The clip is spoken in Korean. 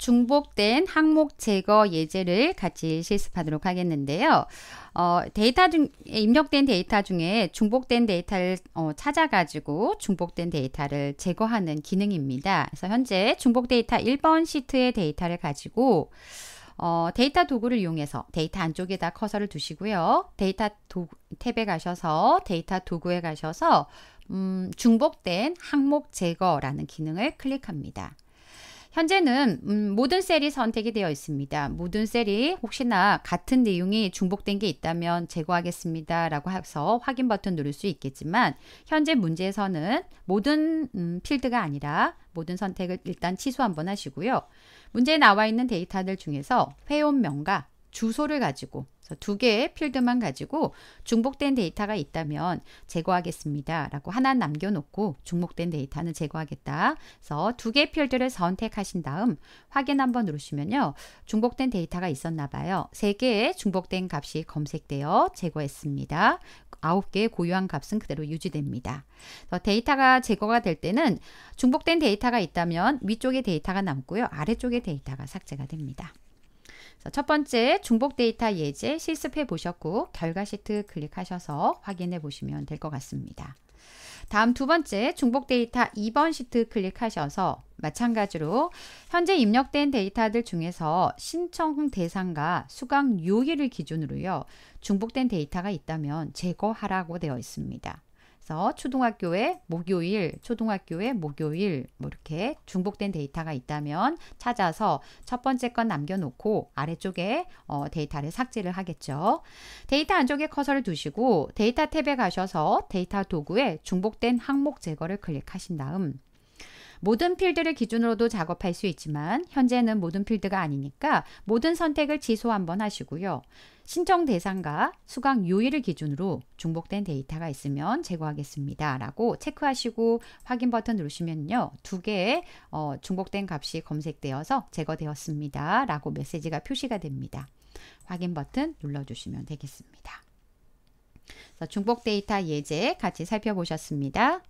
중복된 항목 제거 예제를 같이 실습하도록 하겠는데요. 어, 데이터 중, 입력된 데이터 중에 중복된 데이터를 어, 찾아가지고 중복된 데이터를 제거하는 기능입니다. 그래서 현재 중복 데이터 1번 시트의 데이터를 가지고 어, 데이터 도구를 이용해서 데이터 안쪽에다 커서를 두시고요. 데이터 도, 탭에 가셔서 데이터 도구에 가셔서 음, 중복된 항목 제거라는 기능을 클릭합니다. 현재는 음, 모든 셀이 선택이 되어 있습니다. 모든 셀이 혹시나 같은 내용이 중복된 게 있다면 제거하겠습니다. 라고 해서 확인 버튼 누를 수 있겠지만 현재 문제에서는 모든 음, 필드가 아니라 모든 선택을 일단 취소 한번 하시고요. 문제에 나와 있는 데이터들 중에서 회원명과 주소를 가지고 두 개의 필드만 가지고 중복된 데이터가 있다면 제거하겠습니다. 라고 하나 남겨놓고 중복된 데이터는 제거하겠다. 그래서 두 개의 필드를 선택하신 다음 확인 한번 누르시면요. 중복된 데이터가 있었나 봐요. 세 개의 중복된 값이 검색되어 제거했습니다. 아홉 개의 고유한 값은 그대로 유지됩니다. 데이터가 제거가 될 때는 중복된 데이터가 있다면 위쪽에 데이터가 남고요. 아래쪽에 데이터가 삭제가 됩니다. 첫 번째 중복 데이터 예제 실습해 보셨고 결과 시트 클릭하셔서 확인해 보시면 될 것 같습니다. 다음 두 번째 중복 데이터 2번 시트 클릭하셔서 마찬가지로 현재 입력된 데이터들 중에서 신청 대상과 수강 요일을 기준으로요. 중복된 데이터가 있다면 제거하라고 되어 있습니다. 그래서 초등학교의 목요일, 초등학교의 목요일 뭐 이렇게 중복된 데이터가 있다면 찾아서 첫 번째 건 남겨놓고 아래쪽에 어, 데이터를 삭제를 하겠죠. 데이터 안쪽에 커서를 두시고 데이터 탭에 가셔서 데이터 도구에 중복된 항목 제거를 클릭하신 다음 모든 필드를 기준으로도 작업할 수 있지만 현재는 모든 필드가 아니니까 모든 선택을 취소 한번 하시고요. 신청 대상과 수강 요일을 기준으로 중복된 데이터가 있으면 제거하겠습니다. 라고 체크하시고 확인 버튼 누르시면요. 두 개의 어, 중복된 값이 검색되어서 제거되었습니다. 라고 메시지가 표시가 됩니다. 확인 버튼 눌러주시면 되겠습니다. 중복 데이터 예제 같이 살펴보셨습니다.